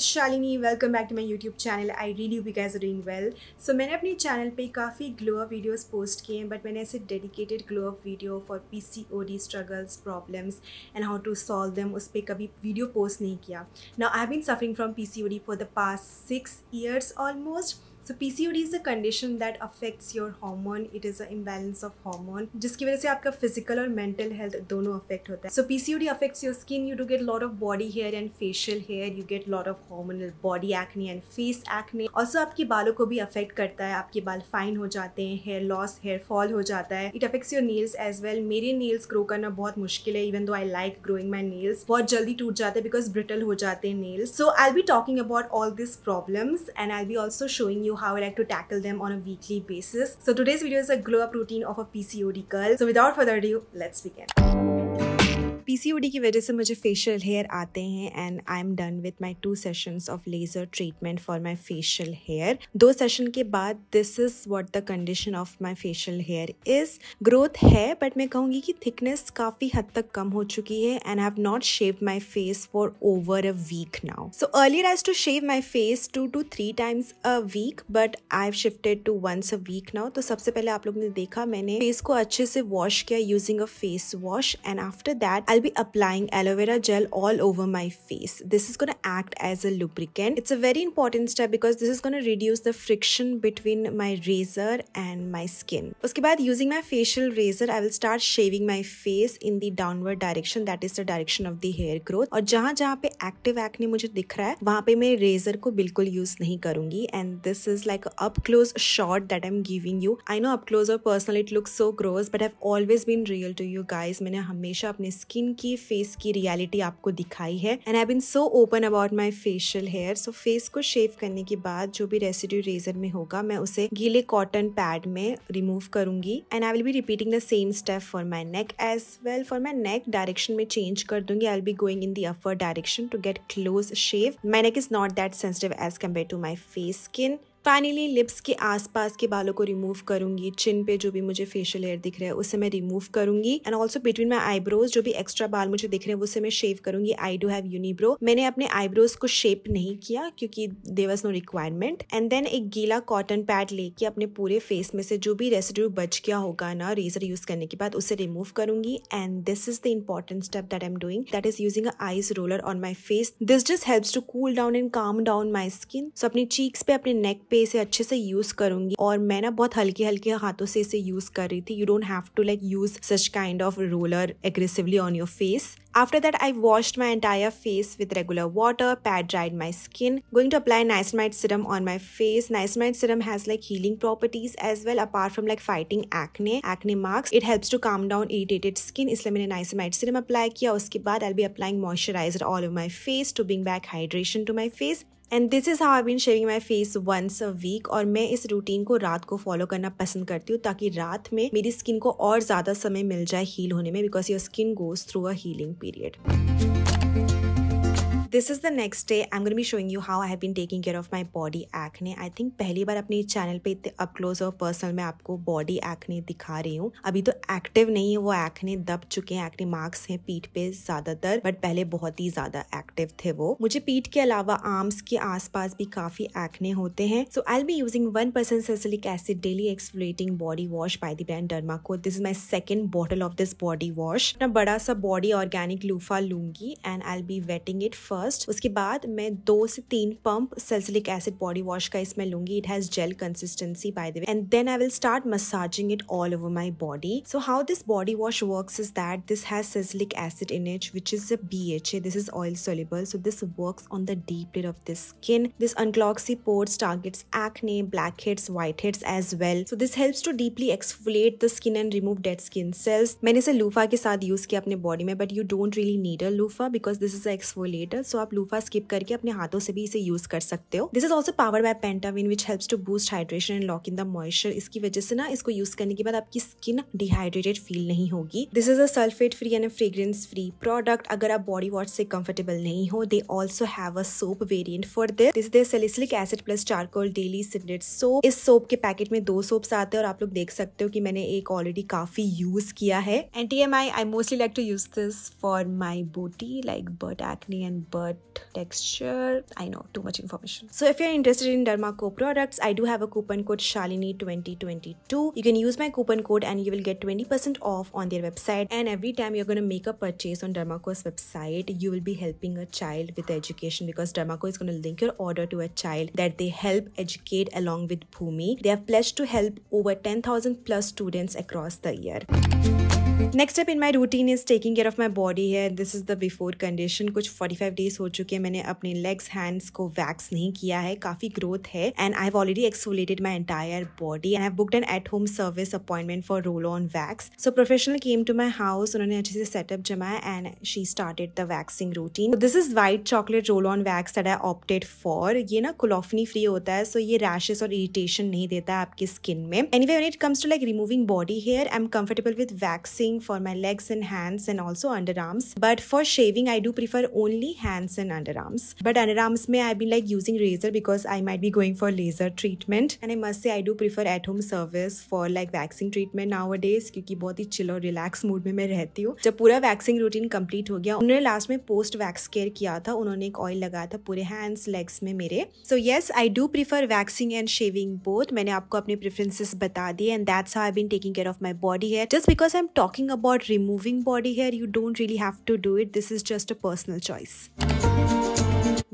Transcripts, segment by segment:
It's Shalini welcome back to my YouTube channel I read you guys doing well so मैंने अपने channel पे काफ़ी glow up videos post किए हैं but मैंने ऐसे dedicated glow up video for P C O D struggles problems and how to solve them उस पर कभी वीडियो पोस्ट नहीं किया ना I have been suffering from P C O D for the past six years almost so P C O D is a condition that affects your hormone it is a imbalance of hormone जिसकी वजह से आपका physical और mental health दोनों affect होता है so P C O D affects your skin you do get lot of body hair and facial hair you get lot of hormonal body acne and face acne also आपके बालों को भी affect करता है आपके बाल फाइन हो जाते हैं हेयर लॉस हेयर फॉल हो जाता है it affects your nails as well मेरे नील्स ग्रो करना बहुत मुश्किल है even though I like growing my nails बहुत जल्दी टूट जाते हैं बिकॉज ब्रिटल हो जाते हैं nails so I be talking about all this problems and I be also showing you you how I like to tackle them on a weekly basis. So today's video is a glow up routine of a PCOD girl. So without further ado, let's begin. PCOD की वजह से मुझे facial hair आते हैं and I am done with my two sessions of laser treatment for my facial hair दो session के बाद this is what the condition of my facial hair is growth है बट मैं कहूँगी कि थिकनेस काफ़ी हद तक कम हो चुकी है and I have not shave my face for over a week now so earlier I use to shave my face two to three times a week but I have shifted to once a week now तो सबसे पहले आप लोगों ने देखा मैंने face को अच्छे से वॉश किया using a face wash and after that I I'll be applying aloe vera gel all over my face. This is going to act as a lubricant. It's a very important step because this is going to reduce the friction between my razor and my skin. उसके बाद using my facial razor I will start shaving my face in the downward direction that is the direction of the hair growth और जहाँ जहाँ पे active acne मुझे दिख रहा है वहाँ पे मैं razor को बिल्कुल use नहीं करूँगी and this is like a up close shot that I'm giving you. I know up close or personal it looks so gross but I've always been real to you guys. मैंने हमेशा अपने skin की face की reality आपको दिखाई है and I been so open about my facial hair so face को shave करने के बाद जो भी रेसिड्यू रेजर में होगा मैं उसे गीले कॉटन पैड में रिमूव करूंगी and I will be repeating the same step for my neck as well for my neck direction में चेंज कर दूंगी I will be going in the upper direction to get close shave my neck is not that sensitive as compare to my face skin finally lips के आसपास के बालों को remove करूंगी चिन पे जो भी मुझे फेशियल हेयर दिख रहा है उसे मैं रिमूव करूंगी and also between my eyebrows जो भी एक्स्ट्रा बाल मुझे दिख रहे हैं उसे मैं शेव करूंगी आई डू हैव यूनिब्रो मैंने अपने आईब्रोज को शेप नहीं किया क्योंकि there was no requirement and then एक गीला कॉटन पैड लेके अपने पूरे फेस में से जो भी रेसिड्यू बच गया होगा ना रेजर यूज करने के बाद उसे रिमूव करूंगी and this is the important step that I am doing that is using a ice roller on my face this just help to cool down and calm down my skin so अपनी cheeks पे अपने नेक पे इसे अच्छे से use करूंगी और मैं ना बहुत हल्के हल्के हाथों से इसे यूज कर रही थी you don't have to like use such kind of roller aggressively on your face After that, I washed my entire face with regular water, pad dried my skin. Going to apply niacinamide serum on my face. Niacinamide serum has like healing properties as well apart from like fighting acne, acne marks. It helps to calm down irritated skin. इसलिए मैंने niacinamide serum apply किया उसके बाद I'll be applying moisturizer all over my face to bring back hydration to my face. And this is how I been shaving my face once a week और मैं इस routine को रात को follow करना पसंद करती हूँ ताकि रात में मेरी स्किन को और ज़्यादा समय मिल जाए हील होने में because your skin goes through a healing period this is the next day I am gonna be showing you how I have been taking care of my body acne I think पहली बार अपने channel पे इतने up close और personal में आपको body acne दिखा रही हूँ अभी तो एक्टिव नहीं है वो एक्ने दब चुके हैं एक्ने मार्क्स हैं पीठ पे ज्यादातर बट पहले बहुत ही ज्यादा एक्टिव थे वो मुझे पीठ के अलावा आर्म्स के आसपास भी काफी एक्ने होते हैं so I'll be using one percent salicylic acid daily exfoliating body wash by the brand Derma Co this is my second bottle of this body wash मैं बड़ा सा बॉडी ऑर्गेनिक लूफा लूंगी and I'll be wetting it first first उसके बाद मैं दो से तीन pump salicylic acid body wash का इसमें लूंगी it has gel consistency by the way and then I will start massaging it all over my body so how this body wash works is that this has salicylic acid in it which is a BHA this is oil soluble so this works on the deep layer of the skin this unclogs the pores targets acne blackheads whiteheads as well so this helps to deeply exfoliate the skin and remove dead skin cells मैंने इसे loofah के साथ use किया अपने body में but you don't really need a loofah because this is a exfoliator so आप लूफा skip करके अपने हाथों से भी इसे यूज कर सकते हो this is also power by pentavitin which help to boost hydration and lock in the moisture इसकी वजह से ना इसको यूज करने के बाद आपकी स्किन डिहाइड्रेटेड फील नहीं होगी this is a sulphate free and fragrance free product अगर आप बॉडी वॉश से कंफर्टेबल नहीं हो they also have a soap variant for this this there salicylic acid plus charcoal daily syndet soap इस soap के packet में दो soaps आते हैं और आप लोग देख सकते हो कि मैंने एक ऑलरेडी काफी यूज किया है and T M I I mostly like to use this for my body like butt acne and texture i know too much information so if you're interested in co products i do have a coupon code shalini 2022 you can use my coupon code and you will get 20% off on their website and every time you're going to make a purchase on co's website you will be helping a child with education because co is going to link your order to a child that they help educate along with bhumi they have pledged to help over 10000 plus students across the year next step in my routine is taking care of my body है this is the before condition कुछ 45 days हो चुके हैं मैंने अपने legs hands को wax नहीं किया है काफ़ी ग्रोथ है and I have already exfoliated my entire body and I booked an at home service appointment for roll on wax so professional came to my house उन्होंने अच्छे से सेटअप जमाया and she started the waxing routine this is white chocolate roll on wax that I opted for ये ना colophony free होता है so so ये rashes और इरिटेशन नहीं देता है आपकी स्किन में any anyway it comes to like removing body hair I am comfortable with waxing shaving for my legs and hands and also underarms. But for shaving, I do prefer only hands and underarms. But underarms may I be like using razor because I might be going for laser treatment. And I must say I do prefer at home service for like waxing treatment nowadays क्योंकि बहुत ही chill और relax mood में मैं रहती हूँ जब पूरा waxing routine complete हो गया उन्होंने last में post wax care किया था उन्होंने एक oil लगाया था पूरे hands legs में मेरे So yes, I do prefer waxing and shaving both. मैंने आपको अपने preferences बता दिए and that's how I've been taking care of my body hair. Just because I'm talking talking about removing body hair, you don't really have to do it. This is just a personal choice.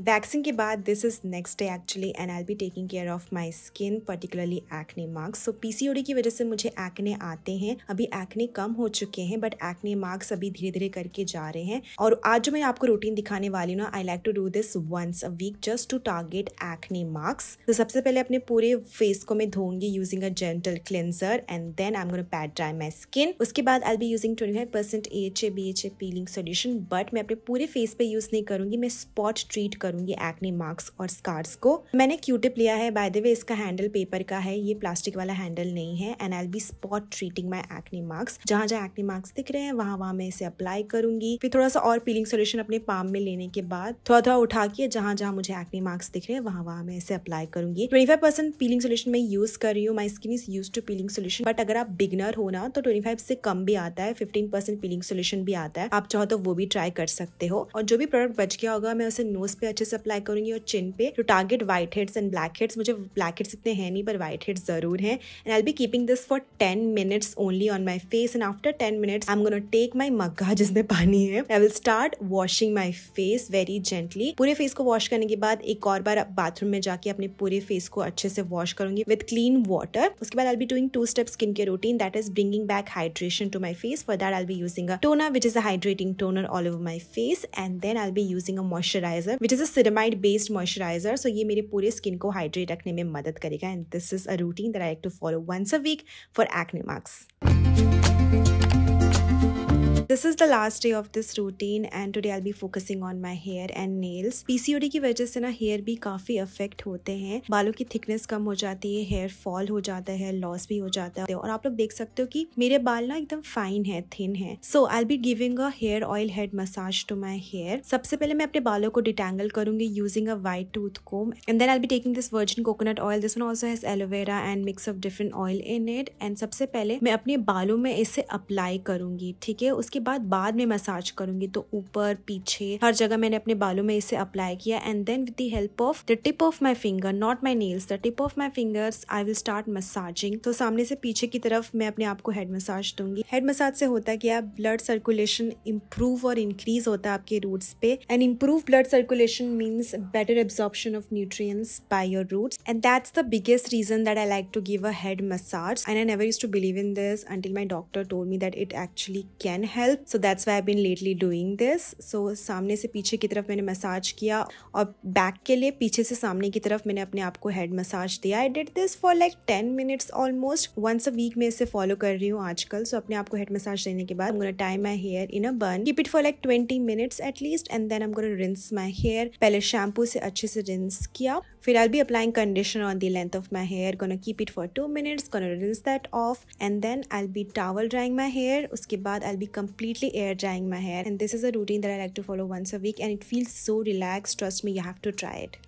Waxing के बाद this is next day actually and I be taking care of my skin particularly acne marks so PCOD की वजह से मुझे acne आते हैं अभी acne कम हो चुके हैं बट एक्ने मार्क्स अभी धीरे धीरे करके जा रहे हैं और आज जो मैं आपको रूटीन दिखाने वाली हूँ ना I like to do this once a week just to target acne marks तो सबसे पहले अपने पूरे फेस को मैं धोंगी using a gentle cleanser and then I am pad pat dry my skin उसके बाद I be using twenty five percent A H A B H A peeling solution but मैं अपने पूरे फेस पे यूज नहीं करूंगी मैं स्पॉट ट्रीट कर करूंगी एक्ने मार्क्स और स्कार्स को मैंने क्यूटिप लिया है बाय द वे इसका हैंडल पेपर का है ये प्लास्टिक वाला हैंडल नहीं है and I be spot treating my acne marks जहां जहां एक्ने मार्क्स दिख रहे हैं वहां वहां मैं इसे अप्लाई करूंगी फिर थोड़ा सा और पीलिंग सोल्यूशन अपने पाम में लेने के बाद थोड़ा थोड़ा उठा के जहां जहां मुझे एक्ने मार्क्स दिख रहे हैं वहां वहां मैं इसे अप्लाई करूंगी ट्वेंटी फाइव पीलिंग सोल्यूशन मैं यूज कर रही हूँ my skin is use to peeling solution but अगर आप बिगनर हो ना तो ट्वेंटी से कम भी आता है फिफ्टीन परसेंट पीलिंग सोल्यूशन भी आता है आप चाहो तो वो भी ट्राई कर सकते हो और जो भी प्रोडक्ट बच गया होगा मैं उसे नोज पे अच्छे से अप्लाई करूंगी और चिन पे to target white heads and black heads मुझे ब्लैक हेड्स इतने हैं नहीं पर व्हाइट हेड्स जरूर हैं and I be keeping this for ten minutes only on my face and after ten minutes I am gonna take my मग्गा जिसमें पानी है I will start washing my face very gently पूरे face को wash करने के बाद एक और बार बाथरूम में जाके अपने पूरे फेस को अच्छे से वॉश करूंगी विद क्लीन वॉटर उसके बाद I be doing two step skin care routine that is bringing back hydration to my face for that I be using a toner which is a hydrating toner all over my face and then I be using a moisturiser which is a ceramide based moisturiser so ये मेरे पूरे skin को hydrate रखने में मदद करेगा and this is a routine that I like to follow once a week for acne marks this is the last day of this routine and today I be focusing on my hair and nails PCOD की वजह से ना hair भी काफी affect होते हैं बालों की थिकनेस कम हो जाती है हेयर फॉल हो जाता है लॉस भी हो जाता है और आप लोग देख सकते हो कि मेरे बाल ना एकदम फाइन है थिन है so I be giving a hair oil head massage to my hair सबसे पहले मैं अपने बालों को डिटेंगल करूंगी using a wide tooth comb and then I be taking this virgin coconut oil this one also has aloe vera and mix of different oil in it and सबसे पहले मैं अपने बालों में इसे अप्लाई करूंगी ठीक है उसके उसके बाद बाद में मसाज करूंगी तो ऊपर पीछे हर जगह मैंने अपने बालों में इसे अप्लाई किया and then with help of the tip of my finger not my nails the tip of my fingers I will start massaging तो सामने से पीछे की तरफ मैं अपने आप को हेड मसाज दूंगी हेड मसाज से होता क्या ब्लड सर्कुलेशन इंप्रूव और इंक्रीज होता है आपके रूट्स पे and improve blood circulation means better absorption of nutrients by your roots and that's the biggest reason that I like to give a head massage and I never use to believe in this until my doctor told me that it actually can help help so that's why I bin lately doing this so सामने से पीछे की तरफ मैंने massage किया और back के लिए पीछे से सामने की तरफ मैंने अपने आप को हेड मसाज दिया I did this for like ten minutes almost once a week मैं इसे फॉलो कर रही हूँ आजकल सो so, अपने आप को हेड मसाज देने के बाद tie my hair in a bun keep it for like twenty minutes at least and then I'm gonna rinse my hair पहले शैम्पू से अच्छे से रिंस किया Fir I'll be applying conditioner on the length of my hair. Gonna keep it for 2 minutes. Gonna rinse that off. And then I'll be towel drying my hair. Uske baad I'll be completely air drying my hair. And this is a routine that I like to follow once a week. And it feels so relaxed. Trust me, you have to try it.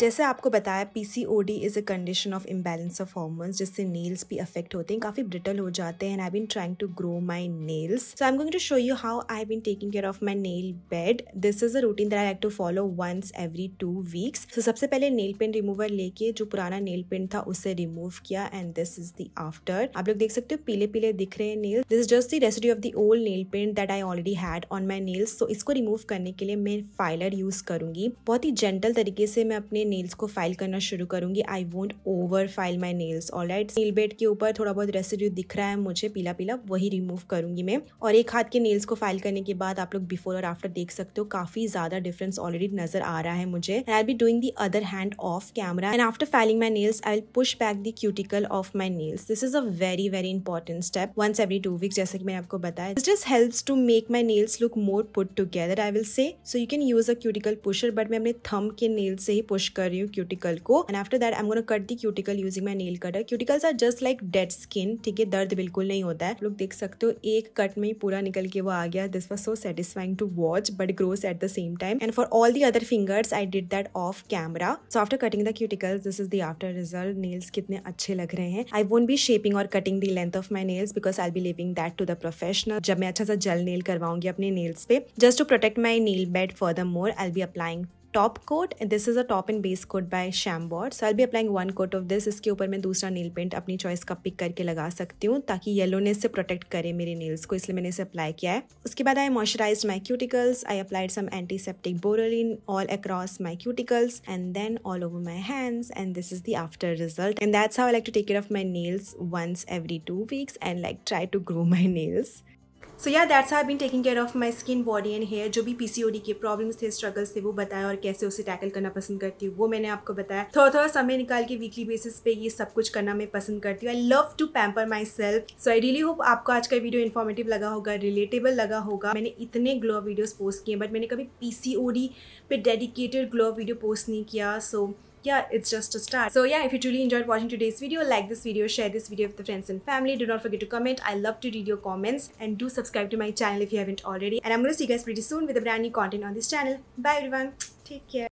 जैसे आपको बताया PCOD is a condition of imbalance of hormones जिससे nails भी affect होते हैं काफ़ी brittle हो जाते हैं and I been trying to grow my nails so I am going to show you how I been taking care of my nail bed this is a routine that I like to follow once every two weeks so सबसे पहले nail paint remover लेके जो पुराना nail paint था उसे remove किया and this is the after आप लोग देख सकते हो पीले पीले दिख रहे हैं nail this is just the residue of the old nail paint that I already had on my nails so इसको रिमूव करने के लिए मैं फाइलर यूज करूंगी बहुत ही जेंटल तरीके से मैं अपने नेल्स को फाइल करना शुरू करूंगी I won't over file my nails all right nail bed के ऊपर थोड़ा बहुत रेसिड्यू दिख रहा है मुझे पीला पीला वही रिमूव करूंगी मैं और एक हाथ के नेल्स को फाइल करने के बाद आप लोग बिफोर और आफ्टर देख सकते हो काफी ज्यादा डिफरेंस ऑलरेडी नजर आ रहा है मुझे I be doing the other hand off camera and after filing my nails I will push back the cuticle of my nails this is a very very important step once every two weeks जैसे कि मैंने आपको बताया this just help to make my nails look more put together I will say so you can use a cuticle pusher but मैं अपने थम के nail से ही पुश कर रही हूँ क्यूटिकल को and after that I am gonna cut the cuticle using my nail cutter cuticles are just like dead skin ठीक है दर्द बिल्कुल नहीं होता है लोग देख सकते हो एक कट में ही पूरा निकल के वो आ गया this was so satisfying to watch but gross at the same time and for all the other fingers I did that off camera so after cutting the cuticle this is the after result nails कितने अच्छे लग रहे हैं I won't be shaping और cutting the length of my nails because I be leaving that to the professional जब मैं अच्छा सा जल नेल करवाऊंगी अपने नेल्स पे just to protect my nail bed for the more I be applying top coat this is a top and base coat by Chambor so I be applying one coat of this इसके ऊपर मैं दूसरा nail paint अपनी choice का pick करके लगा सकती हूँ ताकि येलोनेस से प्रोटेक्ट करे मेरे नील्स को इसलिए मैंने इसे अप्लाई किया है उसके बाद I moisturise my cuticles I applied some antiseptic boron all across my cuticles and then all over my hands and this is the after result and that's how I like to take care of my nails once every two weeks and like try to grow my nails so yeah that's I been taking care of my skin body and hair जो भी PCOD के problems थे struggles थे वो बताया और कैसे उसे टैकल करना पसंद करती हूँ वो मैंने आपको बताया थोड़ा थोड़ा समय निकाल के वीकली बेसिस पे ये सब कुछ करना मैं पसंद करती हूँ I love to pamper myself so I really hope आपको आज का वीडियो इन्फॉर्मेटिव लगा होगा रिलेटेबल लगा होगा मैंने इतने ग्लो वीडियोज पोस्ट किए बट मैंने कभी पी सी पे डेडिकेटेड ग्लो वीडियो पोस्ट नहीं किया सो so, yeah, it's just a start. So yeah, if you truly enjoyed watching today's video, like this video, share this video with the friends and family. Do not forget to comment. I love to read your comments and do subscribe to my channel if you haven't already. And I'm going to see you guys pretty soon with a brand new content on this channel. Bye everyone. Take care.